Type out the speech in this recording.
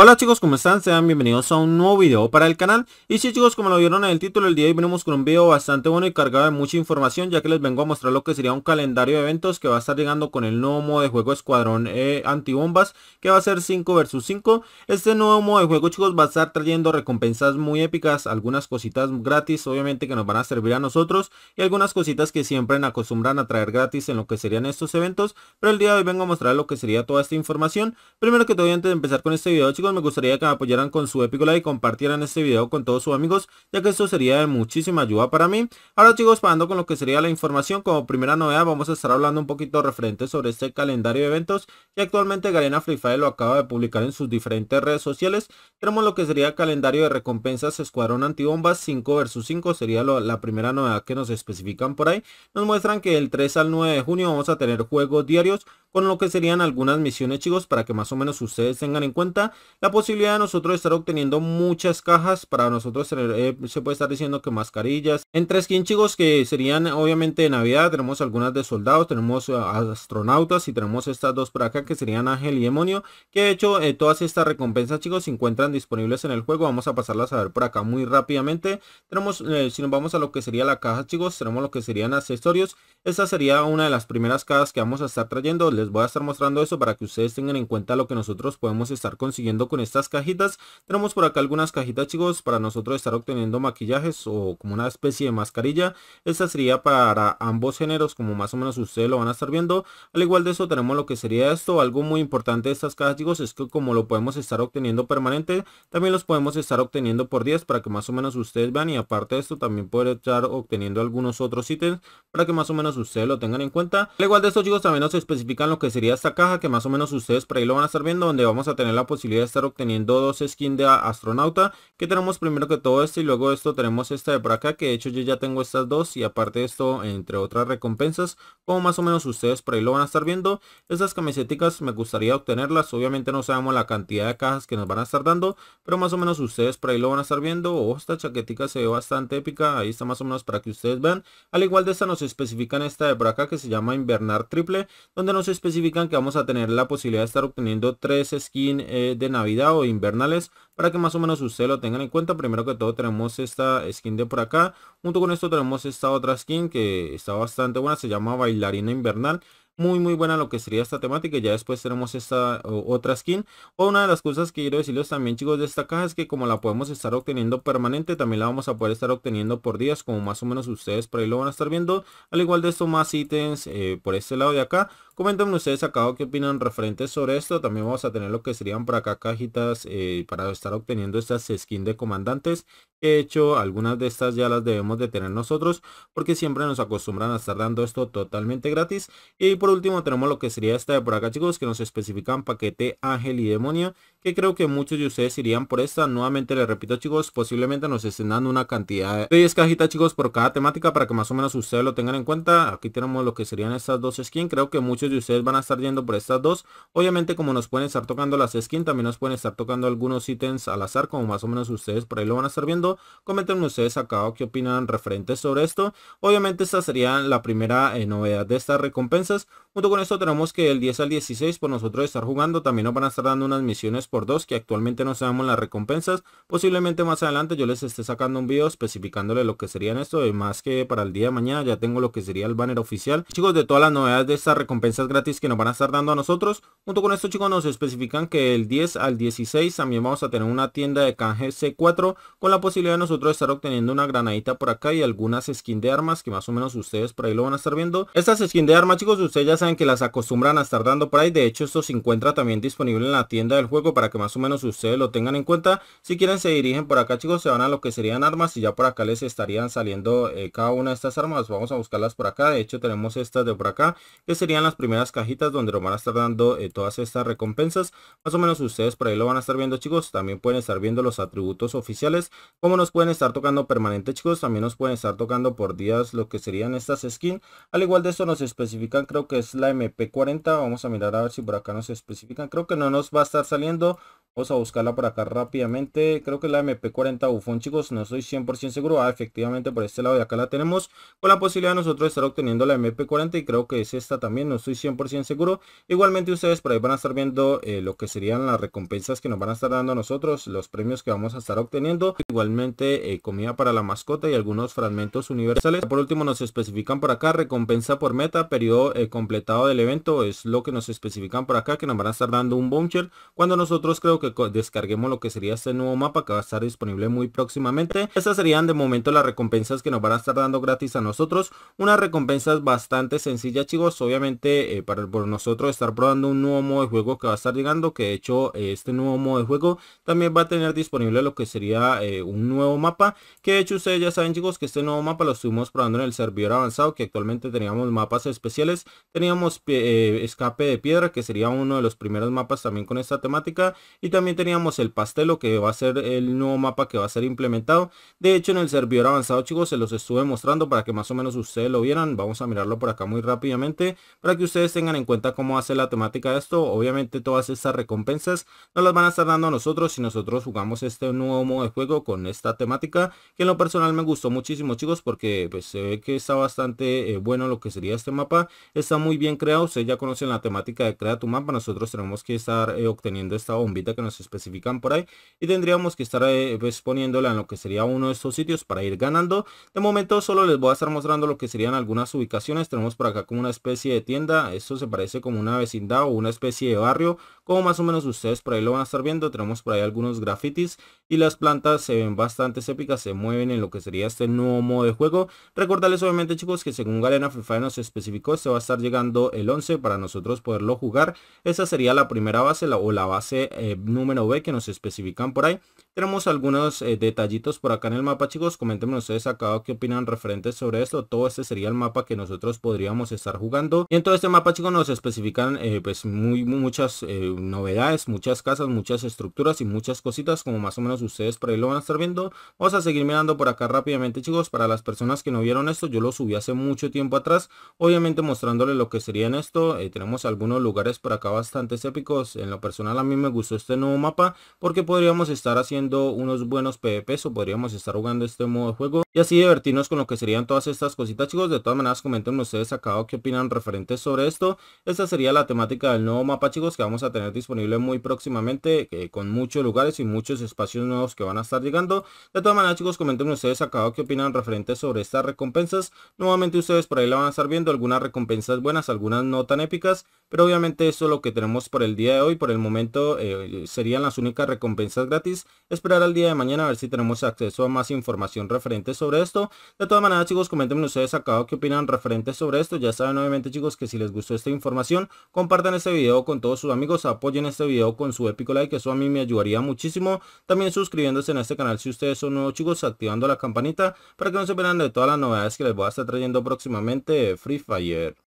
Hola chicos, ¿cómo están? Sean bienvenidos a un nuevo video para el canal Y sí chicos, como lo vieron en el título, el día de hoy venimos con un video bastante bueno y cargado de mucha información Ya que les vengo a mostrar lo que sería un calendario de eventos que va a estar llegando con el nuevo modo de juego Escuadrón eh, Antibombas Que va a ser 5 vs 5 Este nuevo modo de juego chicos va a estar trayendo recompensas muy épicas Algunas cositas gratis obviamente que nos van a servir a nosotros Y algunas cositas que siempre acostumbran a traer gratis en lo que serían estos eventos Pero el día de hoy vengo a mostrar lo que sería toda esta información Primero que todo antes de empezar con este video chicos me gustaría que me apoyaran con su épico y compartieran este video con todos sus amigos, ya que esto sería de muchísima ayuda para mí. Ahora chicos, pasando con lo que sería la información, como primera novedad vamos a estar hablando un poquito referente sobre este calendario de eventos que actualmente Garena Free Fire lo acaba de publicar en sus diferentes redes sociales. Tenemos lo que sería calendario de recompensas Escuadrón Antibombas 5 vs 5, sería la primera novedad que nos especifican por ahí. Nos muestran que el 3 al 9 de junio vamos a tener juegos diarios con lo que serían algunas misiones chicos para que más o menos ustedes tengan en cuenta la posibilidad de nosotros estar obteniendo muchas cajas para nosotros tener, eh, se puede estar diciendo que mascarillas En entre chicos que serían obviamente de navidad tenemos algunas de soldados tenemos eh, astronautas y tenemos estas dos por acá que serían ángel y demonio que de hecho eh, todas estas recompensas chicos se encuentran disponibles en el juego vamos a pasarlas a ver por acá muy rápidamente tenemos si nos vamos a lo que sería la caja chicos tenemos lo que serían accesorios esta sería una de las primeras cajas que vamos a estar trayendo les voy a estar mostrando eso para que ustedes tengan en cuenta lo que nosotros podemos estar consiguiendo con estas cajitas. Tenemos por acá algunas cajitas chicos para nosotros estar obteniendo maquillajes o como una especie de mascarilla. Esta sería para ambos géneros como más o menos ustedes lo van a estar viendo. Al igual de eso tenemos lo que sería esto. Algo muy importante de estas cajas chicos es que como lo podemos estar obteniendo permanente también los podemos estar obteniendo por 10 para que más o menos ustedes vean y aparte de esto también poder estar obteniendo algunos otros ítems para que más o menos ustedes lo tengan en cuenta. Al igual de esto chicos también nos especifican lo que sería esta caja que más o menos ustedes por ahí lo van a estar viendo donde vamos a tener la posibilidad de estar obteniendo dos skins de astronauta que tenemos primero que todo este y luego esto tenemos esta de por acá que de hecho yo ya tengo estas dos y aparte de esto entre otras recompensas como más o menos ustedes por ahí lo van a estar viendo estas camisetas me gustaría obtenerlas obviamente no sabemos la cantidad de cajas que nos van a estar dando pero más o menos ustedes por ahí lo van a estar viendo o esta chaquetica se ve bastante épica ahí está más o menos para que ustedes vean al igual de esta nos especifican esta de por acá que se llama invernar triple donde nos especifican que vamos a tener la posibilidad de estar obteniendo tres skins eh, de navidad o invernales para que más o menos ustedes lo tengan en cuenta. Primero que todo tenemos esta skin de por acá. Junto con esto tenemos esta otra skin que está bastante buena. Se llama bailarina invernal muy muy buena lo que sería esta temática ya después tenemos esta otra skin o una de las cosas que quiero decirles también chicos de esta caja es que como la podemos estar obteniendo permanente también la vamos a poder estar obteniendo por días como más o menos ustedes por ahí lo van a estar viendo al igual de esto más ítems eh, por este lado de acá Comenten ustedes acá qué opinan referentes sobre esto. También vamos a tener lo que serían por acá cajitas eh, para estar obteniendo estas skins de comandantes. De hecho, algunas de estas ya las debemos de tener nosotros porque siempre nos acostumbran a estar dando esto totalmente gratis. Y último tenemos lo que sería esta de por acá chicos que nos especifican paquete ángel y demonio que creo que muchos de ustedes irían por esta. Nuevamente les repito chicos, posiblemente nos estén dando una cantidad de 10 cajitas chicos por cada temática para que más o menos ustedes lo tengan en cuenta. Aquí tenemos lo que serían estas dos skins, creo que muchos de ustedes van a estar yendo por estas dos. Obviamente como nos pueden estar tocando las skins, también nos pueden estar tocando algunos ítems al azar como más o menos ustedes por ahí lo van a estar viendo. Comenten ustedes acá qué opinan referentes sobre esto. Obviamente esta sería la primera eh, novedad de estas recompensas. Junto con esto tenemos que el 10 al 16 por nosotros estar jugando también nos van a estar dando unas misiones por dos que actualmente no sabemos las recompensas. Posiblemente más adelante yo les esté sacando un video especificándole lo que serían esto. Y más que para el día de mañana ya tengo lo que sería el banner oficial. Chicos de todas las novedades de estas recompensas gratis que nos van a estar dando a nosotros. Junto con esto chicos nos especifican que el 10 al 16 también vamos a tener una tienda de canje C4 con la posibilidad de nosotros estar obteniendo una granadita por acá y algunas skins de armas que más o menos ustedes por ahí lo van a estar viendo. Estas skins de armas chicos ustedes ya saben que las acostumbran a estar dando por ahí. De hecho, esto se encuentra también disponible en la tienda del juego para que más o menos ustedes lo tengan en cuenta. Si quieren se dirigen por acá chicos, se van a lo que serían armas y ya por acá les estarían saliendo eh, cada una de estas armas. Vamos a buscarlas por acá. De hecho, tenemos estas de por acá, que serían las primeras cajitas donde lo van a estar dando eh, todas estas recompensas. Más o menos ustedes por ahí lo van a estar viendo chicos. También pueden estar viendo los atributos oficiales, como nos pueden estar tocando permanente chicos. También nos pueden estar tocando por días lo que serían estas skins. Al igual de esto nos especifican creo que es la MP40. Vamos a mirar a ver si por acá nos especifican. Creo que no nos va a estar saliendo. Vamos a buscarla por acá rápidamente. Creo que la MP40 bufón, chicos. No soy 100% seguro. Ah, efectivamente, por este lado de acá la tenemos. Con la posibilidad de nosotros estar obteniendo la MP40. Y creo que es esta también. No estoy 100% seguro. Igualmente ustedes por ahí van a estar viendo eh, lo que serían las recompensas que nos van a estar dando nosotros. Los premios que vamos a estar obteniendo. Igualmente eh, comida para la mascota y algunos fragmentos universales. Por último nos especifican por acá recompensa por meta, periodo... Eh, completado del evento es lo que nos especifican por acá que nos van a estar dando un boncher cuando nosotros creo que descarguemos lo que sería este nuevo mapa que va a estar disponible muy próximamente esas serían de momento las recompensas que nos van a estar dando gratis a nosotros unas recompensas bastante sencillas chicos obviamente eh, para por nosotros estar probando un nuevo modo de juego que va a estar llegando que de hecho eh, este nuevo modo de juego también va a tener disponible lo que sería eh, un nuevo mapa que de hecho ustedes ya saben chicos que este nuevo mapa lo estuvimos probando en el servidor avanzado que actualmente teníamos mapas especiales Teníamos eh, Escape de Piedra, que sería uno de los primeros mapas también con esta temática. Y también teníamos el Pastelo, que va a ser el nuevo mapa que va a ser implementado. De hecho, en el servidor avanzado, chicos, se los estuve mostrando para que más o menos ustedes lo vieran. Vamos a mirarlo por acá muy rápidamente para que ustedes tengan en cuenta cómo hace la temática de esto. Obviamente todas estas recompensas no las van a estar dando a nosotros si nosotros jugamos este nuevo modo de juego con esta temática. Que en lo personal me gustó muchísimo, chicos, porque pues, se ve que está bastante eh, bueno lo que sería este mapa. Está muy bien creado, ustedes ya conocen la temática de crea tu mapa, nosotros tenemos que estar eh, obteniendo esta bombita que nos especifican por ahí y tendríamos que estar exponiéndola eh, pues, en lo que sería uno de estos sitios para ir ganando. De momento solo les voy a estar mostrando lo que serían algunas ubicaciones, tenemos por acá como una especie de tienda, esto se parece como una vecindad o una especie de barrio como más o menos ustedes por ahí lo van a estar viendo, tenemos por ahí algunos grafitis y las plantas se ven bastante épicas, se mueven en lo que sería este nuevo modo de juego. Recordarles obviamente chicos que según Galena Free nos especificó, se va a estar llegando el 11 para nosotros poderlo jugar. Esa sería la primera base o la base eh, número B que nos especifican por ahí. Tenemos algunos eh, detallitos por acá en el mapa, chicos. Coméntenme ustedes acá qué opinan referentes sobre esto. Todo este sería el mapa que nosotros podríamos estar jugando. Y en todo este mapa, chicos, nos especifican eh, pues muy, muchas eh, novedades, muchas casas, muchas estructuras y muchas cositas, como más o menos ustedes por ahí lo van a estar viendo. Vamos a seguir mirando por acá rápidamente, chicos. Para las personas que no vieron esto, yo lo subí hace mucho tiempo atrás. Obviamente mostrándole lo que sería en esto. tenemos algunos lugares por acá bastante épicos. En lo personal, a mí me gustó este nuevo mapa porque podríamos estar haciendo unos buenos PvPs o podríamos estar jugando este modo de juego y así divertirnos con lo que serían todas estas cositas chicos. De todas maneras comenten ustedes acá qué opinan referentes sobre esto. Esta sería la temática del nuevo mapa chicos que vamos a tener disponible muy próximamente con muchos lugares y muchos espacios nuevos que van a estar llegando. De todas maneras chicos comenten ustedes acá qué opinan referentes sobre estas recompensas. Nuevamente ustedes por ahí la van a estar viendo. Algunas recompensas buenas, algunas no tan épicas. Pero obviamente eso es lo que tenemos por el día de hoy. Por el momento eh, serían las únicas recompensas gratis esperar al día de mañana a ver si tenemos acceso a más información referente sobre esto. De todas maneras, chicos, comenten ustedes acá qué opinan referente sobre esto. Ya saben, nuevamente chicos, que si les gustó esta información, compartan este video con todos sus amigos, apoyen este video con su épico like, eso a mí me ayudaría muchísimo. También suscribiéndose en este canal si ustedes son nuevos, chicos, activando la campanita para que no se pierdan de todas las novedades que les voy a estar trayendo próximamente Free Fire.